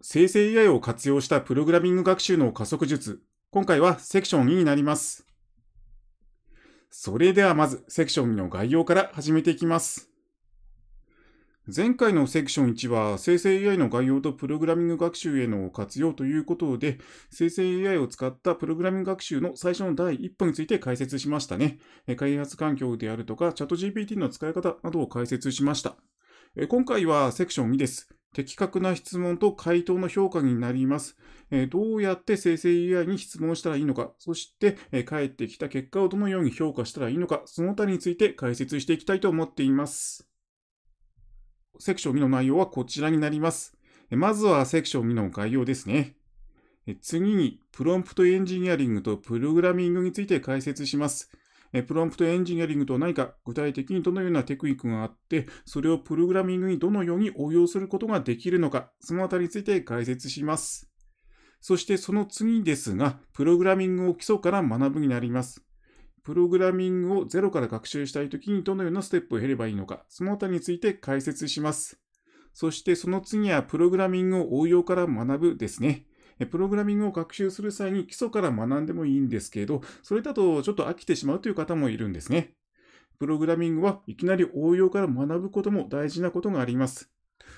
生成 AI を活用したプログラミング学習の加速術。今回はセクション2になります。それではまずセクション2の概要から始めていきます。前回のセクション1は生成 AI の概要とプログラミング学習への活用ということで、生成 AI を使ったプログラミング学習の最初の第一歩について解説しましたね。開発環境であるとか、チャット GPT の使い方などを解説しました。今回はセクション2です。的確な質問と回答の評価になります。えどうやって生成 AI に質問したらいいのか、そして、え返ってきた結果をどのように評価したらいいのか、その他について解説していきたいと思っています。セクション2の内容はこちらになります。まずはセクション2の概要ですね。次に、プロンプトエンジニアリングとプログラミングについて解説します。プロンプトエンジニアリングとは何か、具体的にどのようなテクニックがあって、それをプログラミングにどのように応用することができるのか、そのあたりについて解説します。そしてその次ですが、プログラミングを基礎から学ぶになります。プログラミングをゼロから学習したいときにどのようなステップを経ればいいのか、そのあたりについて解説します。そしてその次はプログラミングを応用から学ぶですね。プログラミングを学習する際に基礎から学んでもいいんですけど、それだとちょっと飽きてしまうという方もいるんですね。プログラミングはいきなり応用から学ぶことも大事なことがあります。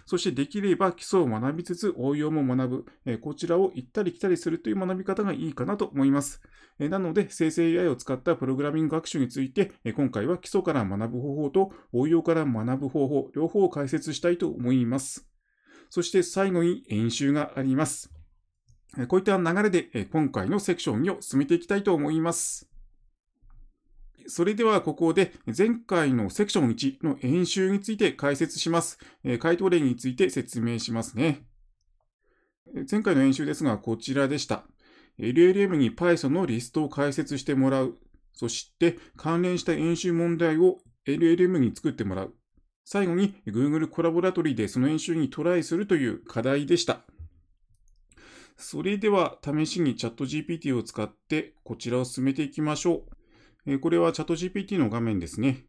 そしてできれば基礎を学びつつ応用も学ぶ、えこちらを行ったり来たりするという学び方がいいかなと思います。えなので生成 AI を使ったプログラミング学習について、え今回は基礎から学ぶ方法と応用から学ぶ方法、両方を解説したいと思います。そして最後に演習があります。こういった流れで今回のセクションを進めていきたいと思います。それではここで前回のセクション1の演習について解説します。回答例について説明しますね。前回の演習ですがこちらでした。LLM に Python のリストを解説してもらう。そして関連した演習問題を LLM に作ってもらう。最後に Google コラボラトリーでその演習にトライするという課題でした。それでは試しにチャット GPT を使ってこちらを進めていきましょう。えこれはチャット GPT の画面ですね。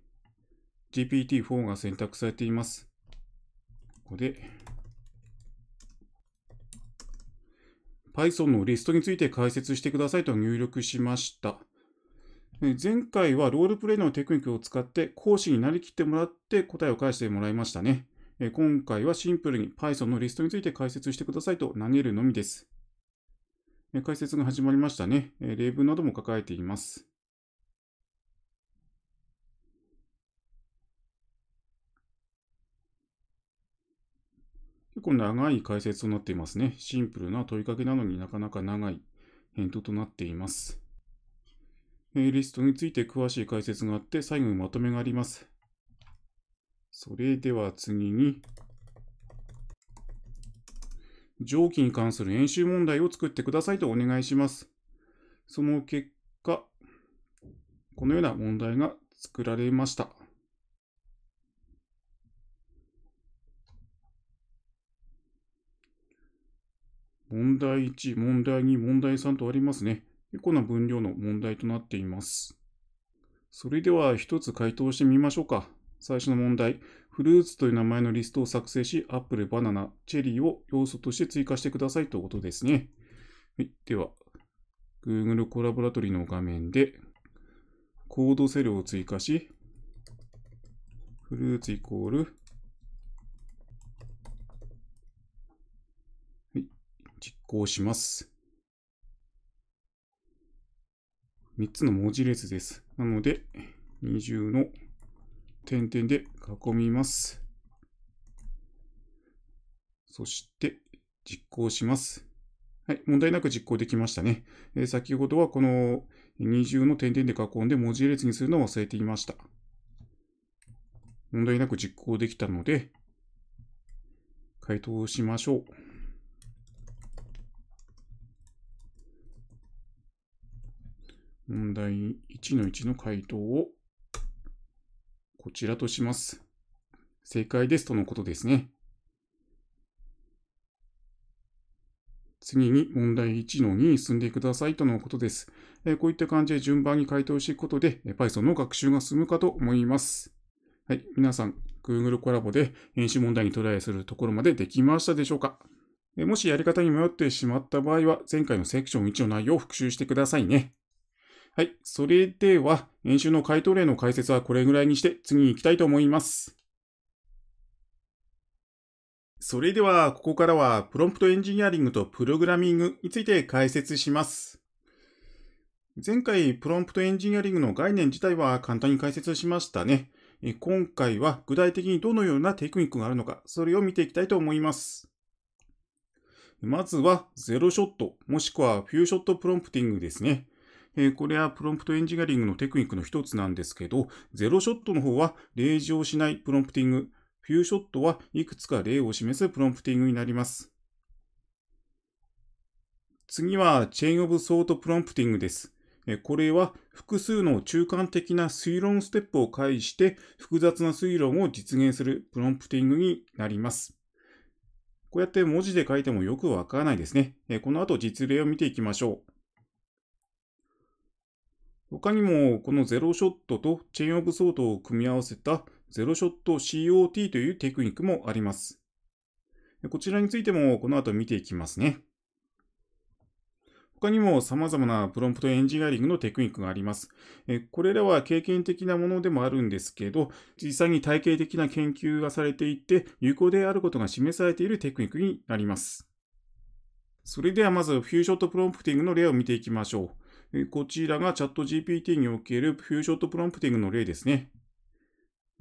GPT-4 が選択されています。ここで Python のリストについて解説してくださいと入力しました。前回はロールプレイのテクニックを使って講師になりきってもらって答えを返してもらいましたね。今回はシンプルに Python のリストについて解説してくださいと投げるのみです。解説が始まりましたね。例文なども書かれています。結構長い解説となっていますね。シンプルな問いかけなのになかなか長い返答となっています。リストについて詳しい解説があって、最後にまとめがあります。それでは次に、上記に関する演習問題を作ってくださいとお願いします。その結果、このような問題が作られました。問題1、問題2、問題3とありますね。エコな分量の問題となっています。それでは一つ回答してみましょうか。最初の問題。フルーツという名前のリストを作成し、アップル、バナナ、チェリーを要素として追加してくださいということですね。はい、では、Google コラボラトリーの画面で、コードセルを追加し、フルーツイコール、はい、実行します。3つの文字列です。なので、20の点々で囲みます。そして、実行します。はい、問題なく実行できましたね。えー、先ほどはこの二重の点々で囲んで文字列にするのを忘れていました。問題なく実行できたので、回答しましょう。問題1の1の回答をこちらとします。正解ですとのことですね。次に問題1の2に進んでくださいとのことです。えこういった感じで順番に回答していくことで Python の学習が進むかと思います。はい、皆さん Google コラボで演習問題にトライするところまでできましたでしょうかもしやり方に迷ってしまった場合は前回のセクション1の内容を復習してくださいね。はい。それでは、演習の回答例の解説はこれぐらいにして次に行きたいと思います。それでは、ここからは、プロンプトエンジニアリングとプログラミングについて解説します。前回、プロンプトエンジニアリングの概念自体は簡単に解説しましたね。今回は具体的にどのようなテクニックがあるのか、それを見ていきたいと思います。まずは、ゼロショット、もしくはフューショットプロンプティングですね。えー、これはプロンプトエンジニアリングのテクニックの一つなんですけど、ゼロショットの方は例示をしないプロンプティング、フューショットはいくつか例を示すプロンプティングになります。次は、チェーンオブソートプロンプティングです。これは複数の中間的な推論ステップを介して複雑な推論を実現するプロンプティングになります。こうやって文字で書いてもよくわからないですね。この後実例を見ていきましょう。他にも、このゼロショットとチェーンオブソートを組み合わせたゼロショット COT というテクニックもあります。こちらについてもこの後見ていきますね。他にも様々なプロンプトエンジニアリングのテクニックがあります。これらは経験的なものでもあるんですけど、実際に体系的な研究がされていて、有効であることが示されているテクニックになります。それではまず、フューショットプロンプティングの例を見ていきましょう。こちらがチャット GPT におけるフューショットプロンプティングの例ですね。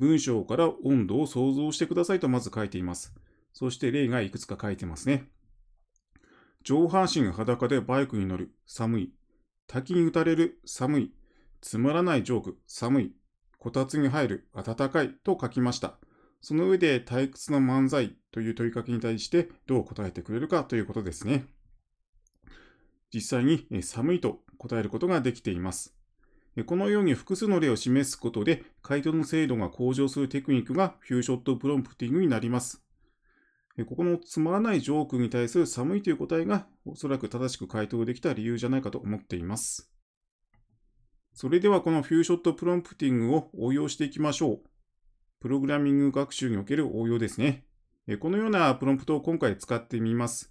文章から温度を想像してくださいとまず書いています。そして例がいくつか書いてますね。上半身裸でバイクに乗る、寒い。滝に打たれる、寒い。つまらないジョーク、寒い。こたつに入る、暖かいと書きました。その上で退屈な漫才という問いかけに対してどう答えてくれるかということですね。実際に寒いと答えることができています。このように複数の例を示すことで、回答の精度が向上するテクニックがフューショットプロンプティングになります。ここのつまらないジョークに対する寒いという答えが、おそらく正しく回答できた理由じゃないかと思っています。それではこのフューショットプロンプティングを応用していきましょう。プログラミング学習における応用ですね。このようなプロンプトを今回使ってみます。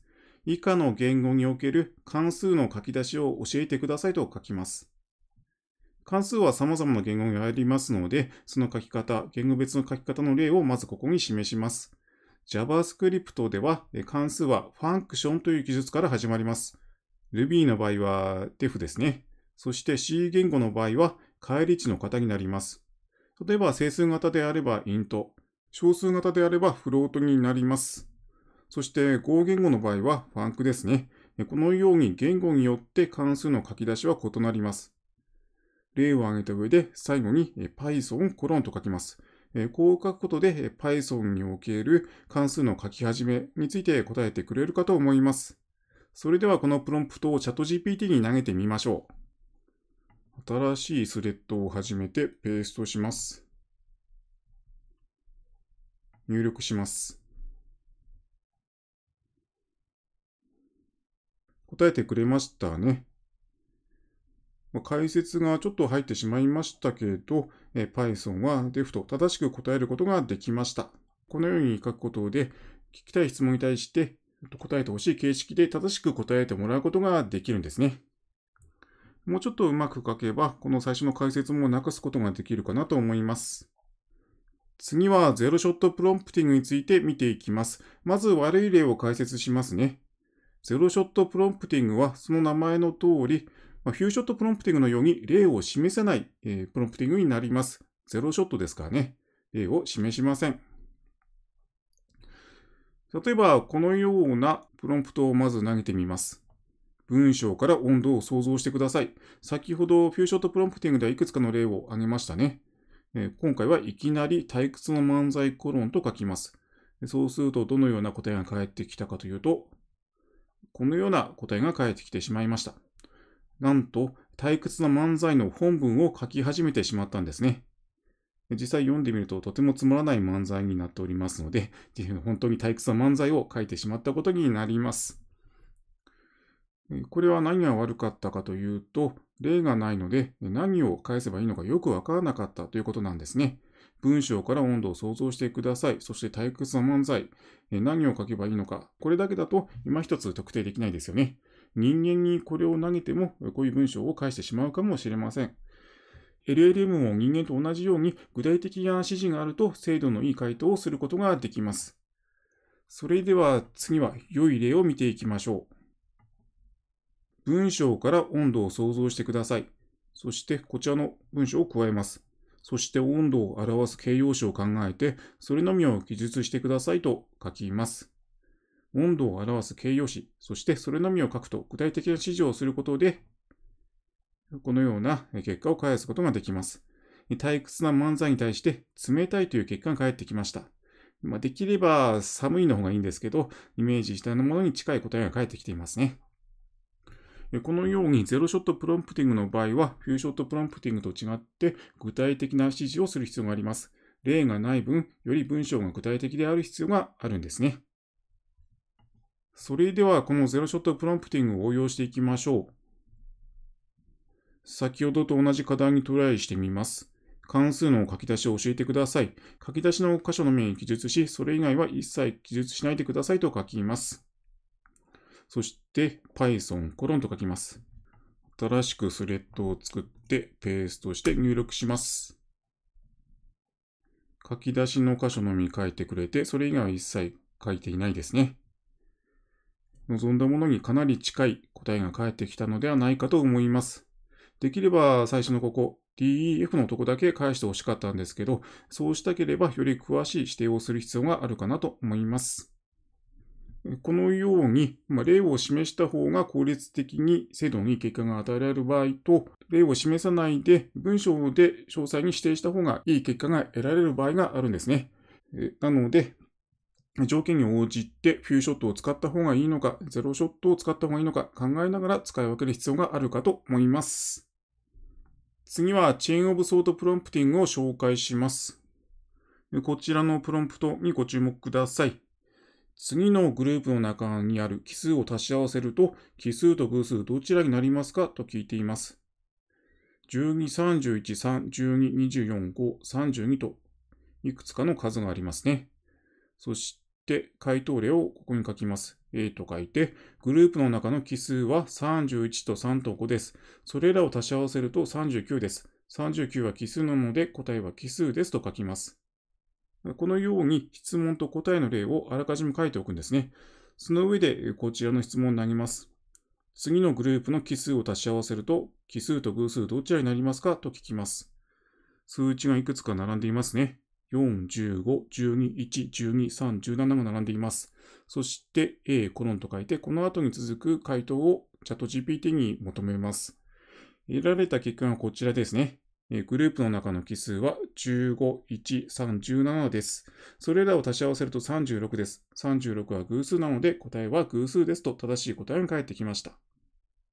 以下の言語における関数の書き出しを教えてくださいと書きます。関数は様々な言語がありますので、その書き方、言語別の書き方の例をまずここに示します。JavaScript では関数はファンクションという技術から始まります。Ruby の場合は def ですね。そして C 言語の場合は返り値の型になります。例えば整数型であれば int、小数型であればフロートになります。そして合言語の場合はファンクですね。このように言語によって関数の書き出しは異なります。例を挙げた上で最後に Python コロンと書きます。こう書くことで Python における関数の書き始めについて答えてくれるかと思います。それではこのプロンプトを ChatGPT に投げてみましょう。新しいスレッドを始めてペーストします。入力します。答えてくれましたね。まあ、解説がちょっと入ってしまいましたけど、え Python は DEF と正しく答えることができました。このように書くことで、聞きたい質問に対して答えてほしい形式で正しく答えてもらうことができるんですね。もうちょっとうまく書けば、この最初の解説もなくすことができるかなと思います。次はゼロショットプロンプティングについて見ていきます。まず悪い例を解説しますね。ゼロショットプロンプティングはその名前の通り、まあ、フューショットプロンプティングのように例を示せない、えー、プロンプティングになります。ゼロショットですからね。例を示しません。例えば、このようなプロンプトをまず投げてみます。文章から温度を想像してください。先ほど、フューショットプロンプティングではいくつかの例を挙げましたね。えー、今回はいきなり退屈の漫才コロンと書きます。そうすると、どのような答えが返ってきたかというと、このような答えが返ってきてしまいました。なんと、退屈な漫才の本文を書き始めてしまったんですね。実際読んでみるととてもつまらない漫才になっておりますので、本当に退屈な漫才を書いてしまったことになります。これは何が悪かったかというと、例がないので何を返せばいいのかよくわからなかったということなんですね。文章から温度を想像してください。そして退屈な漫才。え何を書けばいいのか。これだけだと今一つ特定できないですよね。人間にこれを投げても、こういう文章を返してしまうかもしれません。LLM も人間と同じように具体的な指示があると精度のいい回答をすることができます。それでは次は良い例を見ていきましょう。文章から温度を想像してください。そしてこちらの文章を加えます。そして温度を表す形容詞を考えて、それのみを記述してくださいと書きます。温度を表す形容詞、そしてそれのみを書くと具体的な指示をすることで、このような結果を返すことができます。退屈な漫才に対して冷たいという結果が返ってきました。まできれば寒いの方がいいんですけど、イメージしたものに近い答えが返ってきていますね。このように0ショットプロンプティングの場合は、フューショットプロンプティングと違って具体的な指示をする必要があります。例がない分、より文章が具体的である必要があるんですね。それでは、この0ショットプロンプティングを応用していきましょう。先ほどと同じ課題にトライしてみます。関数の書き出しを教えてください。書き出しの箇所の面に記述し、それ以外は一切記述しないでくださいと書きます。そして Python コロンと書きます。新しくスレッドを作ってペーストして入力します。書き出しの箇所のみ書いてくれて、それ以外は一切書いていないですね。望んだものにかなり近い答えが返ってきたのではないかと思います。できれば最初のここ、DEF のとこだけ返してほしかったんですけど、そうしたければより詳しい指定をする必要があるかなと思います。このように、まあ、例を示した方が効率的に制度に結果が与えられる場合と、例を示さないで文章で詳細に指定した方がいい結果が得られる場合があるんですね。なので、条件に応じてフューショットを使った方がいいのか、ゼロショットを使った方がいいのか考えながら使い分ける必要があるかと思います。次は、チェーンオブソートプロンプティングを紹介します。こちらのプロンプトにご注目ください。次のグループの中にある奇数を足し合わせると、奇数と偶数どちらになりますかと聞いています。12、31、3、12、24、5、32と、いくつかの数がありますね。そして、回答例をここに書きます。A と書いて、グループの中の奇数は31と3と5です。それらを足し合わせると39です。39は奇数なので答えは奇数ですと書きます。このように質問と答えの例をあらかじめ書いておくんですね。その上でこちらの質問になります。次のグループの奇数を足し合わせると、奇数と偶数どちらになりますかと聞きます。数値がいくつか並んでいますね。4、15、12、1、12、3、17も並んでいます。そして A コロンと書いて、この後に続く回答をチャット GPT に求めます。得られた結果がこちらですね。グループの中の奇数は15、1、3、17です。それらを足し合わせると36です。36は偶数なので答えは偶数ですと正しい答えが返ってきました。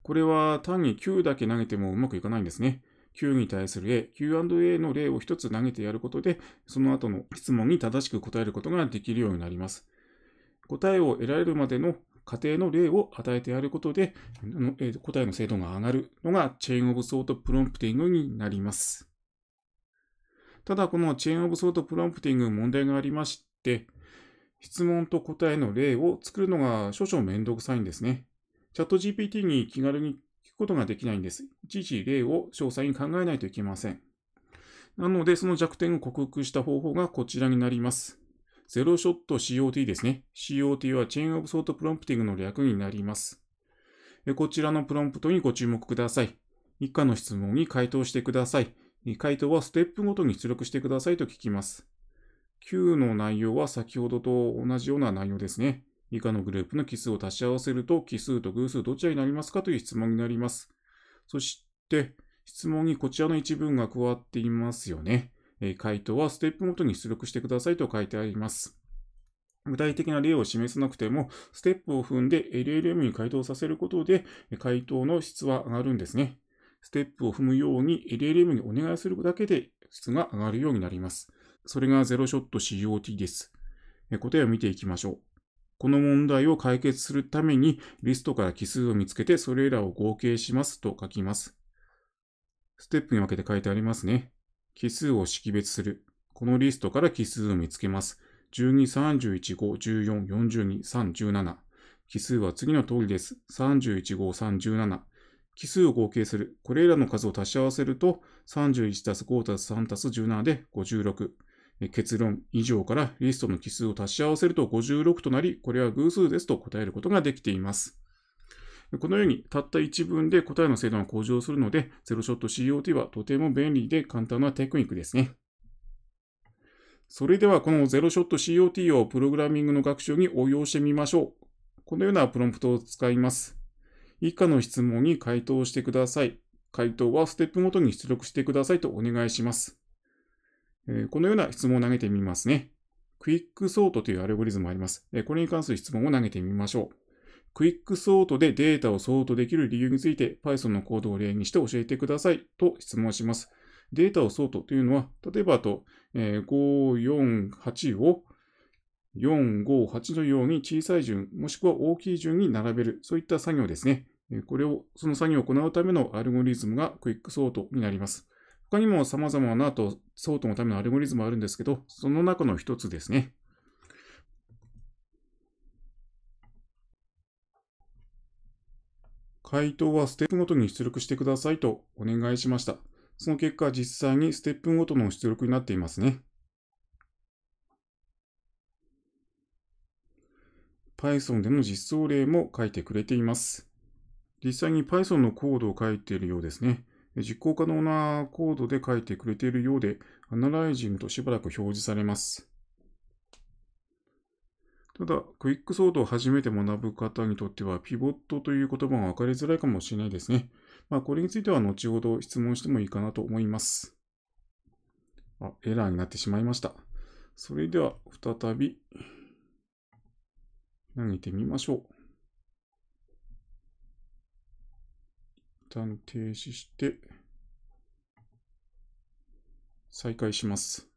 これは単に9だけ投げてもうまくいかないんですね。9に対する A、Q&A の例を1つ投げてやることで、その後の質問に正しく答えることができるようになります。答えを得られるまでの仮定の例を与えてやることで、え答えの精度が上がるのがチェーンオブソートプロンプティングになります。ただ、このチェーンオブソートプロンプティング問題がありまして、質問と答えの例を作るのが少々めんどくさいんですね。チャット GPT に気軽に聞くことができないんです。いちいち例を詳細に考えないといけません。なので、その弱点を克服した方法がこちらになります。ゼロショット COT ですね。COT はチェーンオブソートプロンプティングの略になります。こちらのプロンプトにご注目ください。以下の質問に回答してください。回答はステップごとに出力してくださいと聞きます。Q の内容は先ほどと同じような内容ですね。以下のグループの奇数を足し合わせると奇数と偶数どちらになりますかという質問になります。そして、質問にこちらの一文が加わっていますよね。え回答はステップごとに出力してくださいと書いてあります。具体的な例を示さなくても、ステップを踏んで LLM に回答させることで、回答の質は上がるんですね。ステップを踏むように LLM にお願いするだけで質が上がるようになります。それがゼロショット COT です。答えを見ていきましょう。この問題を解決するためにリストから奇数を見つけてそれらを合計しますと書きます。ステップに分けて書いてありますね。奇数を識別する。このリストから奇数を見つけます。12、31、5、14、42、317。奇数は次の通りです。31、5、317。奇数を合計する。これらの数を足し合わせると、31足す5足す3足す17で56。結論以上からリストの奇数を足し合わせると56となり、これは偶数ですと答えることができています。このようにたった一文で答えの精度が向上するので、ゼロショット COT はとても便利で簡単なテクニックですね。それではこのゼロショット COT をプログラミングの学習に応用してみましょう。このようなプロンプトを使います。以下の質問に回答してください。回答はステップごとに出力してくださいとお願いします。えこのような質問を投げてみますね。クイックソートというアルゴリズムがあります。えこれに関する質問を投げてみましょう。クイックソートでデータをソートできる理由について Python のコードを例にして教えてくださいと質問します。データをソートというのは、例えばあと、えー、548を458のように小さい順、もしくは大きい順に並べる、そういった作業ですね。これを、その作業を行うためのアルゴリズムがクイックソートになります。他にも様々なとソートのためのアルゴリズムあるんですけど、その中の一つですね。回答はステップごとに出力してくださいとお願いしました。その結果、実際にステップごとの出力になっていますね。Python での実装例も書いてくれています。実際に Python のコードを書いているようですね。実行可能なコードで書いてくれているようで、アナライジングとしばらく表示されます。ただ、クイックソードを初めて学ぶ方にとっては、ピボットという言葉が分かりづらいかもしれないですね。まあ、これについては後ほど質問してもいいかなと思います。あ、エラーになってしまいました。それでは、再び、投げてみましょう。一旦停止して、再開します。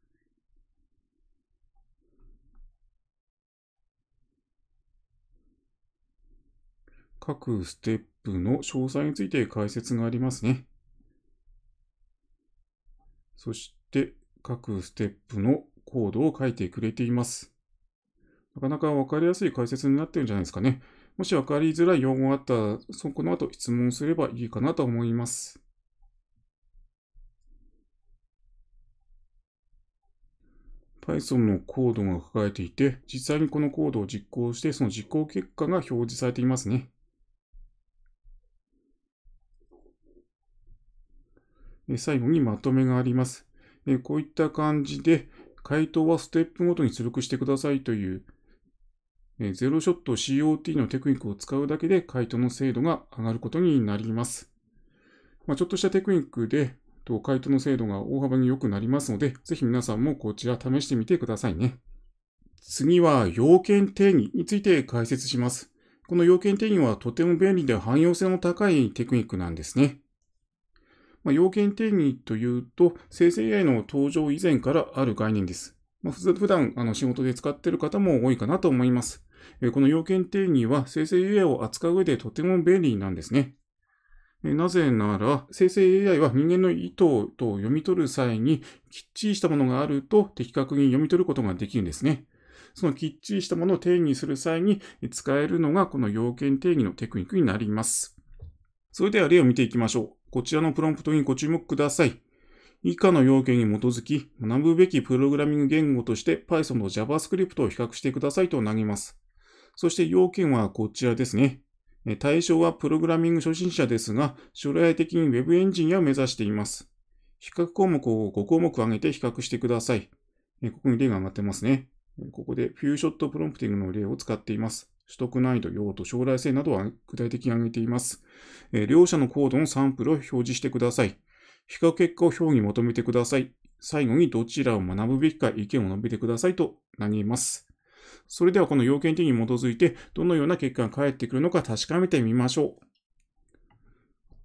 各ステップの詳細について解説がありますね。そして各ステップのコードを書いてくれています。なかなかわかりやすい解説になってるんじゃないですかね。もしわかりづらい用語があったら、そこの後質問すればいいかなと思います。Python のコードが書かれていて、実際にこのコードを実行して、その実行結果が表示されていますね。最後にまとめがあります。こういった感じで、回答はステップごとに出力してくださいという、ゼロショット COT のテクニックを使うだけで回答の精度が上がることになります。まあ、ちょっとしたテクニックで、回答の精度が大幅に良くなりますので、ぜひ皆さんもこちら試してみてくださいね。次は要件定義について解説します。この要件定義はとても便利で汎用性の高いテクニックなんですね。まあ、要件定義というと、生成 AI の登場以前からある概念です。まあ、普段あの仕事で使っている方も多いかなと思います。この要件定義は生成 AI を扱う上でとても便利なんですね。なぜなら、生成 AI は人間の意図と読み取る際にきっちりしたものがあると的確に読み取ることができるんですね。そのきっちりしたものを定義する際に使えるのがこの要件定義のテクニックになります。それでは例を見ていきましょう。こちらのプロンプトにご注目ください。以下の要件に基づき、学ぶべきプログラミング言語として Python と JavaScript を比較してくださいとなります。そして要件はこちらですね。対象はプログラミング初心者ですが、将来的に Web エンジニアを目指しています。比較項目を5項目上げて比較してください。ここに例が上がってますね。ここで FewShot プロンプティングの例を使っています。取得難易度、用途、将来性などは具体的に挙げています。えー、両者のコードのサンプルを表示してください。比較結果を表に求めてください。最後にどちらを学ぶべきか意見を述べてくださいと投げます。それではこの要件定義に基づいてどのような結果が返ってくるのか確かめてみましょう。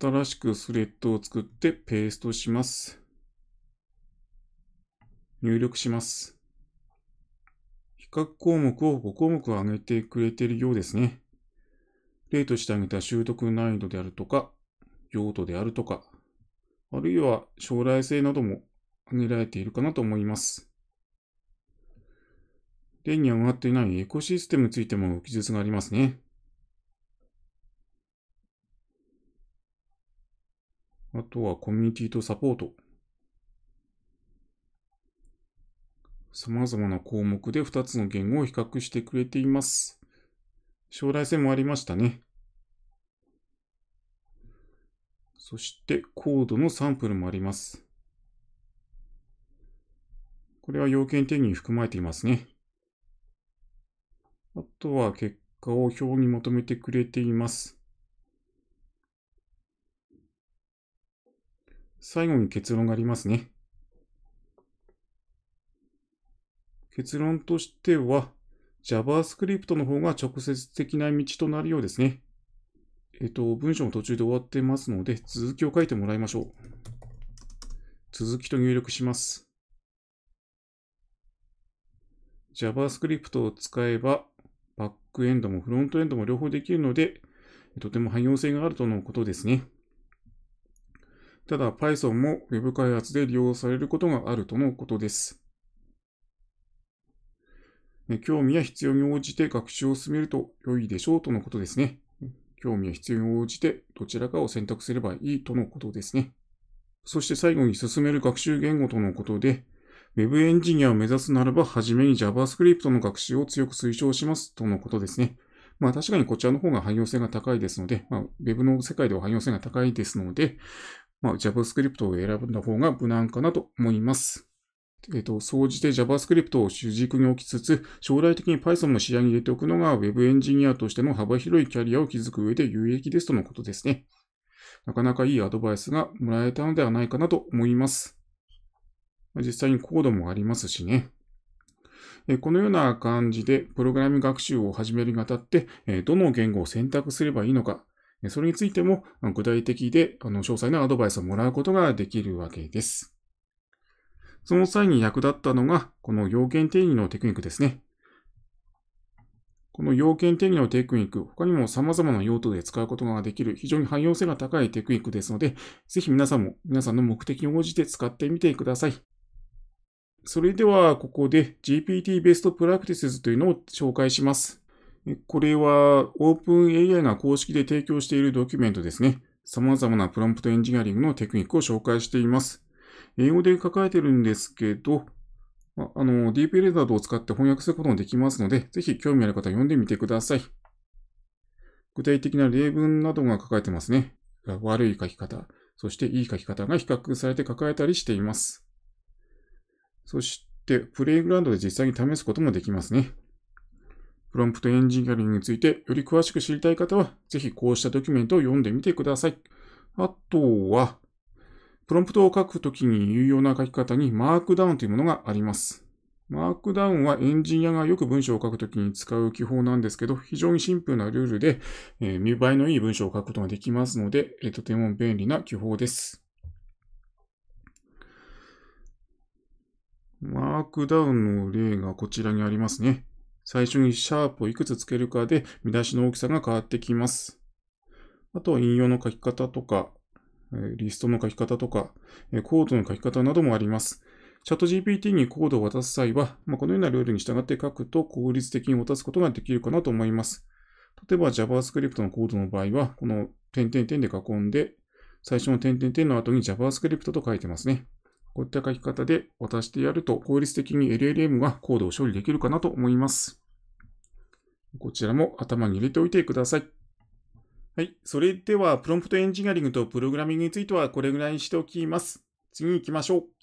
新しくスレッドを作ってペーストします。入力します。各項目を5項目上げてくれているようですね。例として挙げた習得難易度であるとか、用途であるとか、あるいは将来性なども挙げられているかなと思います。例に上がっていないエコシステムについても記述がありますね。あとはコミュニティとサポート。様々な項目で2つの言語を比較してくれています。将来性もありましたね。そしてコードのサンプルもあります。これは要件定義に含まれていますね。あとは結果を表にまとめてくれています。最後に結論がありますね。結論としては、JavaScript の方が直接的な道となるようですね。えっと、文章の途中で終わってますので、続きを書いてもらいましょう。続きと入力します。JavaScript を使えば、バックエンドもフロントエンドも両方できるので、とても汎用性があるとのことですね。ただ、Python も Web 開発で利用されることがあるとのことです。興味や必要に応じて学習を進めると良いでしょうとのことですね。興味や必要に応じてどちらかを選択すればいいとのことですね。そして最後に進める学習言語とのことで、Web エンジニアを目指すならば、はじめに JavaScript の学習を強く推奨しますとのことですね。まあ確かにこちらの方が汎用性が高いですので、まあ、Web の世界では汎用性が高いですので、まあ、JavaScript を選んだ方が無難かなと思います。えっと、総じて JavaScript を主軸に置きつつ、将来的に Python も視野に入れておくのが Web エンジニアとしての幅広いキャリアを築く上で有益ですとのことですね。なかなかいいアドバイスがもらえたのではないかなと思います。実際にコードもありますしね。このような感じで、プログラミング学習を始めるにあたって、どの言語を選択すればいいのか、それについても具体的で詳細なアドバイスをもらうことができるわけです。その際に役立ったのが、この要件定義のテクニックですね。この要件定義のテクニック、他にも様々な用途で使うことができる非常に汎用性が高いテクニックですので、ぜひ皆さんも皆さんの目的に応じて使ってみてください。それでは、ここで GPT ベストプラクティスというのを紹介します。これは OpenAI が公式で提供しているドキュメントですね。様々なプロンプトエンジニアリングのテクニックを紹介しています。英語で書かれてるんですけど、あの、d p ザードを使って翻訳することもできますので、ぜひ興味ある方は読んでみてください。具体的な例文などが書かれてますね。悪い書き方、そしていい書き方が比較されて書かれたりしています。そして、プレイグラウンドで実際に試すこともできますね。プロンプトエンジニアリングについてより詳しく知りたい方は、ぜひこうしたドキュメントを読んでみてください。あとは、プロンプトを書くときに有用な書き方にマークダウンというものがあります。マークダウンはエンジニアがよく文章を書くときに使う記法なんですけど、非常にシンプルなルールで、えー、見栄えのいい文章を書くことができますので、えー、とても便利な記法です。マークダウンの例がこちらにありますね。最初にシャープをいくつつけるかで見出しの大きさが変わってきます。あとは引用の書き方とか、リストの書き方とか、コードの書き方などもあります。チャット GPT にコードを渡す際は、まあ、このようなルールに従って書くと効率的に渡すことができるかなと思います。例えば JavaScript のコードの場合は、この点々点で囲んで、最初の点々点の後に JavaScript と書いてますね。こういった書き方で渡してやると効率的に LLM がコードを処理できるかなと思います。こちらも頭に入れておいてください。はい。それでは、プロンプトエンジニアリングとプログラミングについてはこれぐらいにしておきます。次に行きましょう。